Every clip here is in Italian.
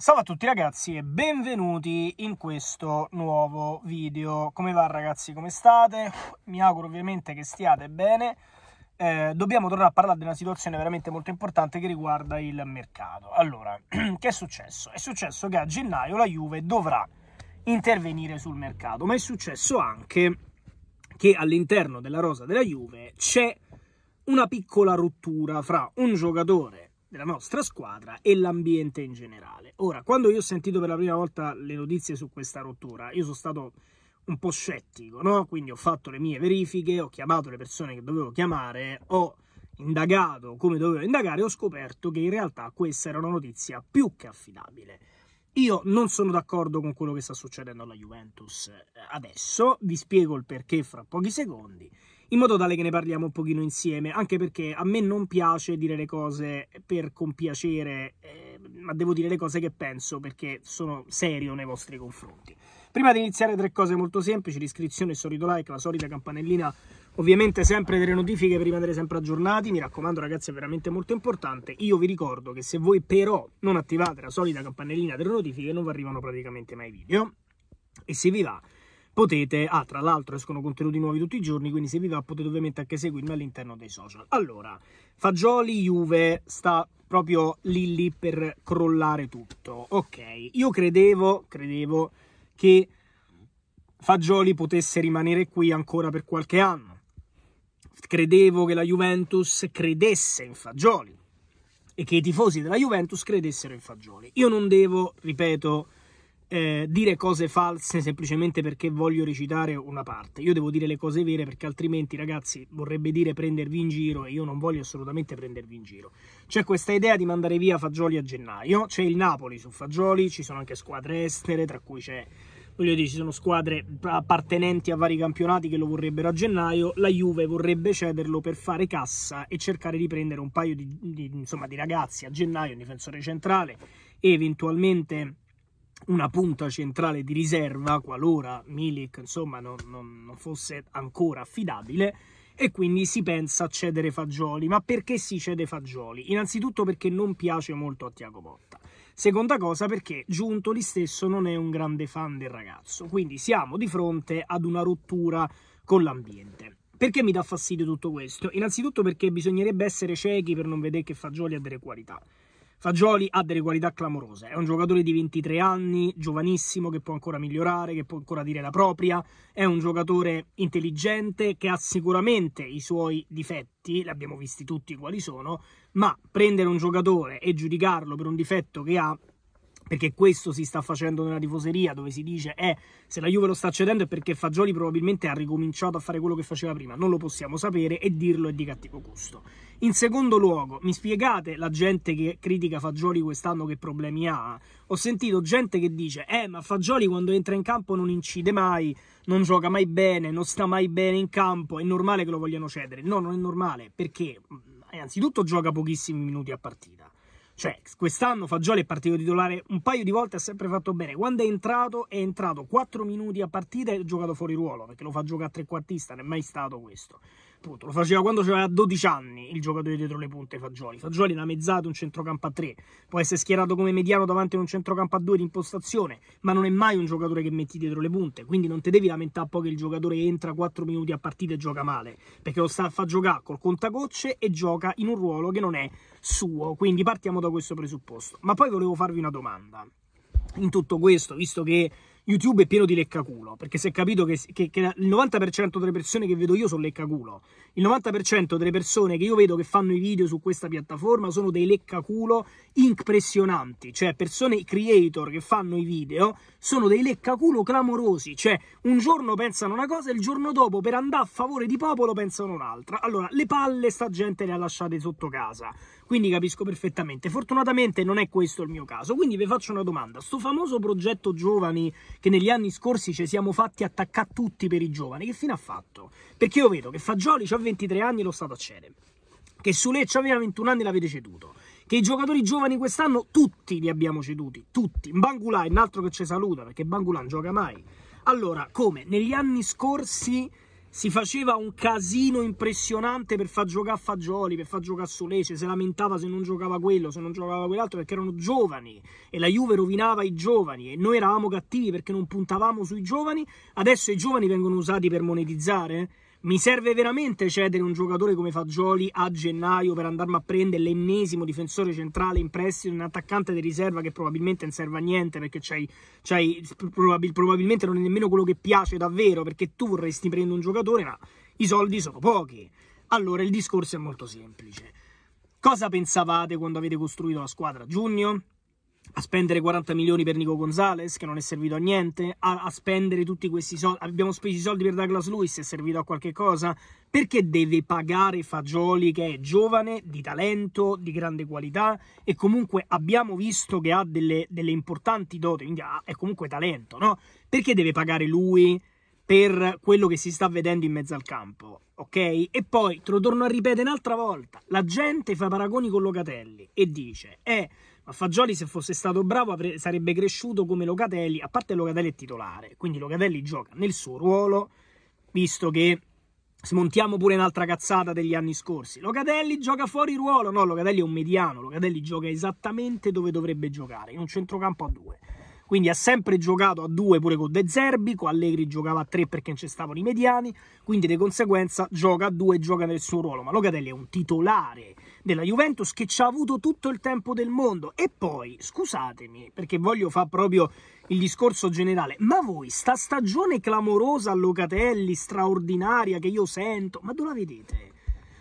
Salve a tutti ragazzi e benvenuti in questo nuovo video. Come va ragazzi? Come state? Mi auguro ovviamente che stiate bene. Eh, dobbiamo tornare a parlare di una situazione veramente molto importante che riguarda il mercato. Allora, che è successo? È successo che a gennaio la Juve dovrà intervenire sul mercato, ma è successo anche che all'interno della rosa della Juve c'è una piccola rottura fra un giocatore della nostra squadra e l'ambiente in generale. Ora, quando io ho sentito per la prima volta le notizie su questa rottura, io sono stato un po' scettico, no? Quindi ho fatto le mie verifiche, ho chiamato le persone che dovevo chiamare, ho indagato come dovevo indagare e ho scoperto che in realtà questa era una notizia più che affidabile. Io non sono d'accordo con quello che sta succedendo alla Juventus eh, adesso, vi spiego il perché fra pochi secondi in modo tale che ne parliamo un pochino insieme, anche perché a me non piace dire le cose per compiacere, eh, ma devo dire le cose che penso perché sono serio nei vostri confronti. Prima di iniziare tre cose molto semplici, l'iscrizione, il solito like, la solita campanellina, ovviamente sempre delle notifiche per rimanere sempre aggiornati, mi raccomando ragazzi è veramente molto importante, io vi ricordo che se voi però non attivate la solita campanellina delle notifiche non vi arrivano praticamente mai video e se vi va potete, ah tra l'altro escono contenuti nuovi tutti i giorni, quindi se vi va potete ovviamente anche seguirmi all'interno dei social. Allora, Fagioli Juve sta proprio lì lì per crollare tutto, ok? Io credevo, credevo che Fagioli potesse rimanere qui ancora per qualche anno. Credevo che la Juventus credesse in Fagioli e che i tifosi della Juventus credessero in Fagioli. Io non devo, ripeto, eh, dire cose false semplicemente perché voglio recitare una parte. Io devo dire le cose vere perché altrimenti, ragazzi, vorrebbe dire prendervi in giro e io non voglio assolutamente prendervi in giro. C'è questa idea di mandare via Fagioli a gennaio, c'è il Napoli su Fagioli, ci sono anche squadre estere, tra cui c'è voglio dire, ci sono squadre appartenenti a vari campionati che lo vorrebbero a gennaio, la Juve vorrebbe cederlo per fare cassa e cercare di prendere un paio di, di, insomma, di ragazzi a gennaio, un difensore centrale e eventualmente una punta centrale di riserva qualora Milik insomma, non, non, non fosse ancora affidabile e quindi si pensa a cedere Fagioli. Ma perché si cede Fagioli? Innanzitutto perché non piace molto a Tiago Motta. Seconda cosa perché Giuntoli stesso non è un grande fan del ragazzo, quindi siamo di fronte ad una rottura con l'ambiente. Perché mi dà fastidio tutto questo? Innanzitutto perché bisognerebbe essere ciechi per non vedere che Fagioli ha delle qualità. Fagioli ha delle qualità clamorose, è un giocatore di 23 anni, giovanissimo, che può ancora migliorare, che può ancora dire la propria, è un giocatore intelligente che ha sicuramente i suoi difetti, li abbiamo visti tutti quali sono, ma prendere un giocatore e giudicarlo per un difetto che ha perché questo si sta facendo nella tifoseria, dove si dice eh, se la Juve lo sta cedendo è perché Fagioli probabilmente ha ricominciato a fare quello che faceva prima, non lo possiamo sapere e dirlo è di cattivo gusto. In secondo luogo, mi spiegate la gente che critica Fagioli quest'anno che problemi ha? Ho sentito gente che dice eh, ma Fagioli quando entra in campo non incide mai, non gioca mai bene, non sta mai bene in campo, è normale che lo vogliano cedere. No, non è normale, perché innanzitutto mm, gioca pochissimi minuti a partita cioè, quest'anno Fagioli è partito titolare un paio di volte, ha sempre fatto bene. Quando è entrato, è entrato 4 minuti a partita e ha giocato fuori ruolo, perché lo fa giocare a trequartista, non è mai stato questo. Appunto, lo faceva quando aveva 12 anni il giocatore dietro le punte Fagioli. Fagioli era mezzato un centrocampo a 3, può essere schierato come mediano davanti a un centrocampo a 2 di impostazione, ma non è mai un giocatore che metti dietro le punte, quindi non ti devi lamentare poi che il giocatore entra 4 minuti a partita e gioca male, perché lo sta a far giocare col contagocce e gioca in un ruolo che non è suo, quindi partiamo da questo presupposto. Ma poi volevo farvi una domanda. In tutto questo, visto che YouTube è pieno di leccaculo, perché si è capito che, che, che il 90% delle persone che vedo io sono leccaculo, il 90% delle persone che io vedo che fanno i video su questa piattaforma sono dei leccaculo impressionanti, cioè persone creator che fanno i video sono dei leccaculo clamorosi, cioè un giorno pensano una cosa e il giorno dopo per andare a favore di popolo pensano un'altra. Allora, le palle sta gente le ha lasciate sotto casa quindi capisco perfettamente. Fortunatamente non è questo il mio caso, quindi vi faccio una domanda. Sto famoso progetto giovani che negli anni scorsi ci siamo fatti attaccare tutti per i giovani, che fine ha fatto? Perché io vedo che Fagioli ha 23 anni e lo Stato accede, che Sule aveva 21 anni e l'avete ceduto, che i giocatori giovani quest'anno tutti li abbiamo ceduti, tutti. Bangulà è un altro che ci saluta perché non gioca mai. Allora, come? Negli anni scorsi si faceva un casino impressionante per far giocare a Fagioli, per far giocare Solé, cioè si lamentava se non giocava quello, se non giocava quell'altro, perché erano giovani e la Juve rovinava i giovani e noi eravamo cattivi perché non puntavamo sui giovani, adesso i giovani vengono usati per monetizzare. Mi serve veramente cedere un giocatore come Fagioli a gennaio per andarmi a prendere l'ennesimo difensore centrale in prestito, un attaccante di riserva che probabilmente non serve a niente perché c'hai, c'hai, probabil, probabilmente non è nemmeno quello che piace davvero perché tu vorresti prendere un giocatore ma i soldi sono pochi. Allora il discorso è molto semplice. Cosa pensavate quando avete costruito la squadra a giugno? a spendere 40 milioni per Nico Gonzalez, che non è servito a niente, a, a spendere tutti questi soldi, abbiamo speso i soldi per Douglas Lewis, è servito a qualche cosa, perché deve pagare Fagioli che è giovane, di talento, di grande qualità e comunque abbiamo visto che ha delle, delle importanti doti, quindi ha, è comunque talento, no? Perché deve pagare lui per quello che si sta vedendo in mezzo al campo, ok? E poi te lo torno a ripetere un'altra volta, la gente fa paragoni con Locatelli e dice, eh ma Fagioli, se fosse stato bravo, sarebbe cresciuto come Locatelli, a parte Locatelli è titolare, quindi Locatelli gioca nel suo ruolo, visto che smontiamo pure un'altra cazzata degli anni scorsi. Locatelli gioca fuori ruolo, no, Locatelli è un mediano, Locatelli gioca esattamente dove dovrebbe giocare, in un centrocampo a due quindi ha sempre giocato a due pure con De Zerbi, con Allegri giocava a tre perché non ci stavano i mediani, quindi di conseguenza gioca a due e gioca nel suo ruolo, ma Locatelli è un titolare della Juventus che ci ha avuto tutto il tempo del mondo e poi, scusatemi, perché voglio fare proprio il discorso generale, ma voi sta stagione clamorosa a Locatelli, straordinaria, che io sento, ma dove la vedete?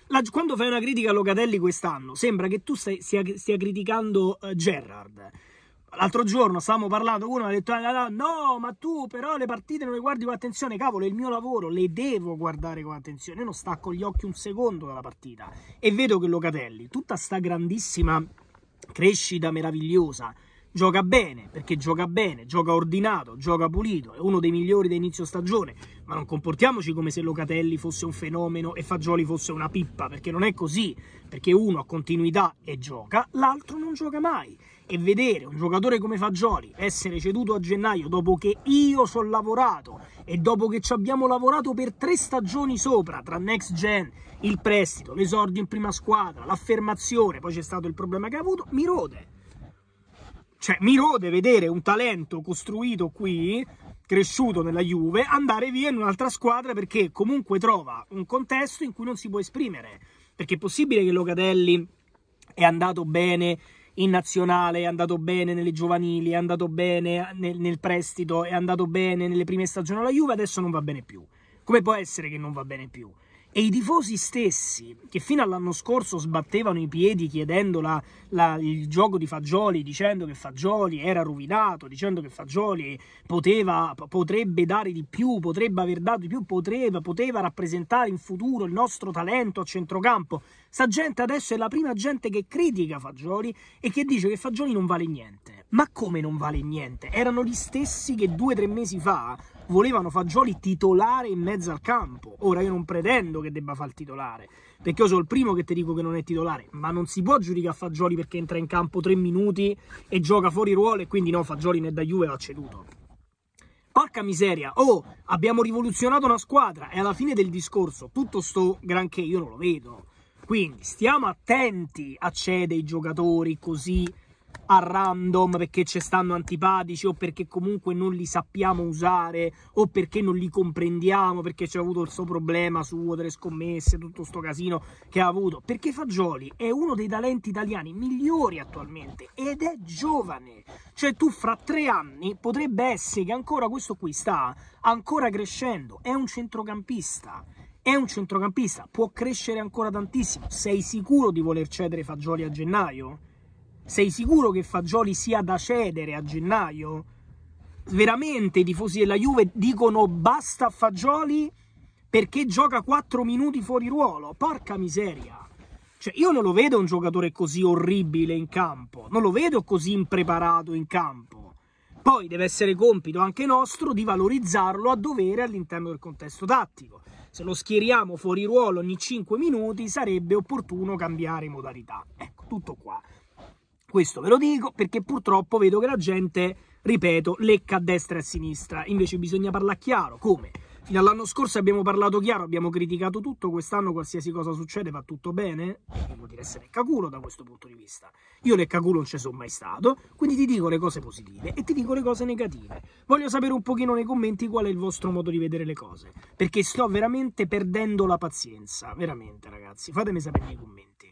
La, quando fai una critica a Locatelli quest'anno, sembra che tu stai, stia, stia, criticando uh, Gerrard. L'altro giorno stavamo parlando, uno mi ha detto: ah, No, ma tu però le partite non le guardi con attenzione. Cavolo, è il mio lavoro, le devo guardare con attenzione. Io non stacco gli occhi un secondo dalla partita e vedo che Locatelli, tutta sta grandissima crescita meravigliosa, gioca bene perché gioca bene, gioca ordinato, gioca pulito. È uno dei migliori da inizio stagione. Ma non comportiamoci come se Locatelli fosse un fenomeno e Fagioli fosse una pippa perché non è così. Perché uno ha continuità e gioca, l'altro non gioca mai e vedere un giocatore come Fagioli essere ceduto a gennaio dopo che io ci ho lavorato e dopo che ci abbiamo lavorato per tre stagioni sopra tra Next Gen, il prestito, l'esordio in prima squadra, l'affermazione, poi c'è stato il problema che ha avuto, mi rode. Cioè, mi rode vedere un talento costruito qui, cresciuto nella Juve, andare via in un'altra squadra perché comunque trova un contesto in cui non si può esprimere. Perché è possibile che Locadelli è andato bene in nazionale, è andato bene nelle giovanili, è andato bene nel, nel prestito, è andato bene nelle prime stagioni alla Juve, adesso non va bene più. Come può essere che non va bene più? e i tifosi stessi, che fino all'anno scorso sbattevano i piedi chiedendo la, la, il gioco di Fagioli, dicendo che Fagioli era rovinato, dicendo che Fagioli poteva, potrebbe dare di più, potrebbe aver dato di più, poteva, poteva rappresentare in futuro il nostro talento a centrocampo. Sta gente adesso è la prima gente che critica Fagioli e che dice che Fagioli non vale niente. Ma come non vale niente? Erano gli stessi che due o tre mesi fa volevano Fagioli titolare in mezzo al campo. Ora io non pretendo che debba fare il titolare, perché io sono il primo che ti dico che non è titolare, ma non si può giudicare Fagioli perché entra in campo tre minuti e gioca fuori ruolo e quindi no, Fagioli né da Juve va ceduto. Porca miseria, oh, abbiamo rivoluzionato una squadra e alla fine del discorso tutto sto granché io non lo vedo. Quindi stiamo attenti a cedere i giocatori così a random perché ci stanno antipatici o perché comunque non li sappiamo usare o perché non li comprendiamo perché c'è avuto il suo problema su delle scommesse tutto sto casino che ha avuto perché Fagioli è uno dei talenti italiani migliori attualmente ed è giovane cioè tu fra tre anni potrebbe essere che ancora questo qui sta ancora crescendo è un centrocampista è un centrocampista può crescere ancora tantissimo sei sicuro di voler cedere Fagioli a gennaio? Sei sicuro che Fagioli sia da cedere a gennaio? Veramente i tifosi della Juve dicono basta Fagioli perché gioca 4 minuti fuori ruolo? Porca miseria! Cioè, io non lo vedo un giocatore così orribile in campo, non lo vedo così impreparato in campo. Poi deve essere compito anche nostro di valorizzarlo a dovere all'interno del contesto tattico. Se lo schieriamo fuori ruolo ogni 5 minuti sarebbe opportuno cambiare modalità. Ecco, tutto qua. Questo ve lo dico perché purtroppo vedo che la gente, ripeto, lecca a destra e a sinistra. Invece bisogna parlare chiaro. Come? Fino all'anno scorso abbiamo parlato chiaro, abbiamo criticato tutto, quest'anno qualsiasi cosa succede va tutto bene? Devo dire essere leccaculo da questo punto di vista. Io leccaculo non ci sono mai stato, quindi ti dico le cose positive e ti dico le cose negative. Voglio sapere un pochino nei commenti qual è il vostro modo di vedere le cose, perché sto veramente perdendo la pazienza, veramente ragazzi, fatemi sapere nei commenti.